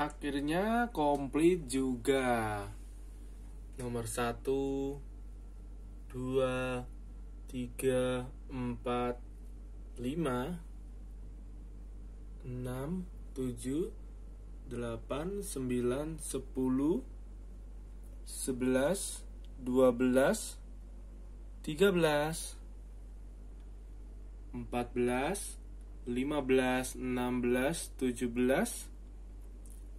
akhirnya komplit juga nomor satu dua tiga empat lima enam tujuh delapan sembilan sepuluh sebelas dua belas tiga belas empat belas lima belas enam belas tujuh belas